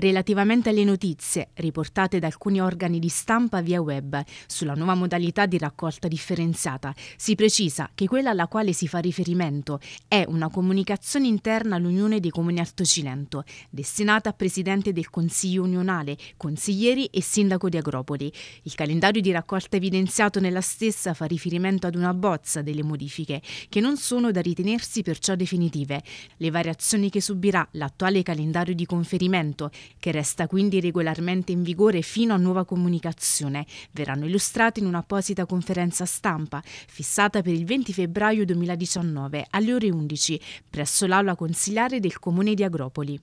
Relativamente alle notizie riportate da alcuni organi di stampa via web sulla nuova modalità di raccolta differenziata, si precisa che quella alla quale si fa riferimento è una comunicazione interna all'Unione dei Comuni Alto Cilento, destinata a Presidente del Consiglio unionale, consiglieri e sindaco di Agropoli. Il calendario di raccolta evidenziato nella stessa fa riferimento ad una bozza delle modifiche, che non sono da ritenersi perciò definitive. Le variazioni che subirà l'attuale calendario di conferimento che resta quindi regolarmente in vigore fino a nuova comunicazione, verranno illustrate in un'apposita conferenza stampa fissata per il 20 febbraio 2019 alle ore 11 presso l'aula consiliare del Comune di Agropoli.